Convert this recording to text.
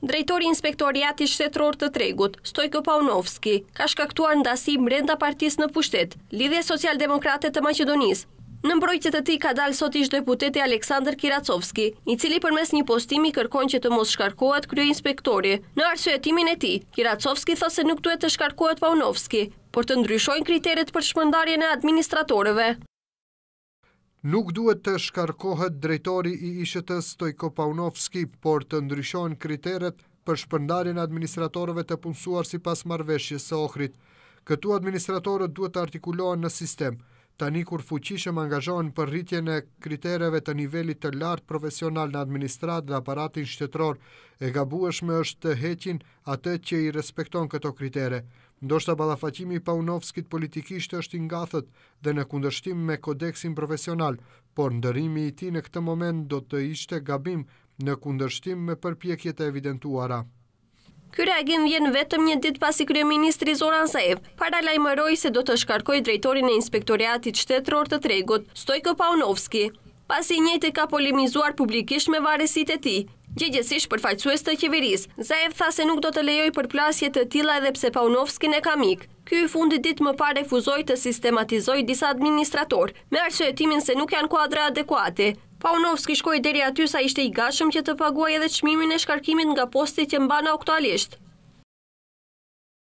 Drejtori inspektoriati shtetror të tregut, Stojko Paunovski, ka shkaktuar ndasi mrenda partis në pushtet, lidhje social-demokrate të Macedonis. Në mbrojtjet të ti ka dalë sot ishtë deputeti Aleksandr Kiracovski, i cili përmes një postimi kërkon që të mos shkarkohet krye inspektori. Në arsuetimin e ti, Kiracovski thë se nuk duhet të shkarkohet Paunovski, por të ndryshojnë kriteret për shpëndarje në administratorëve. Nuk duhet të shkarkohet drejtori i ishetës Stojko Paunovski, por të ndryshojnë kriteret për shpëndarin administratorëve të punësuar si pas marveshje së ohrit. Këtu administratorët duhet të artikulohen në sistemë tani kur fuqishëm angazhohen për rritjen e kritereve të nivelit të lartë profesional në administratë dhe aparatin shtetror, e gabueshme është të heqin atë që i respekton këto kritere. Ndoshta balafacimi i Paunovskit politikisht është i ngathët dhe në kundërshtim me kodeksin profesional, por ndërimi i tij në këtë moment do të ishte gabim në kundërshtim me përpjekjet e evidentuara. Ky reagim vjen vetëm një ditë pasi kryeministri Zoran Saev lajmëroj se do të shkarkoj drejtorin e inspektoriatit shtetëror të tregut, Stojko Paunovski, pasi i ka polemizuar publikisht me varësit e tij. Gjegjesisht për fajtësues të qeverisë, Zaev tha se nuk do të lejoj përplasje të tilla edhe pse Paunovski në ka mik. Ky i fundi ditë më parë refuzoi të sistematizoj disa administratorë, me arsye timin se nuk janë kuadra adekuate, Paunovski shkoj deri aty sa ishte i gashëm që të paguaj edhe qmimin e shkarkimin nga postit që mbana oktualisht.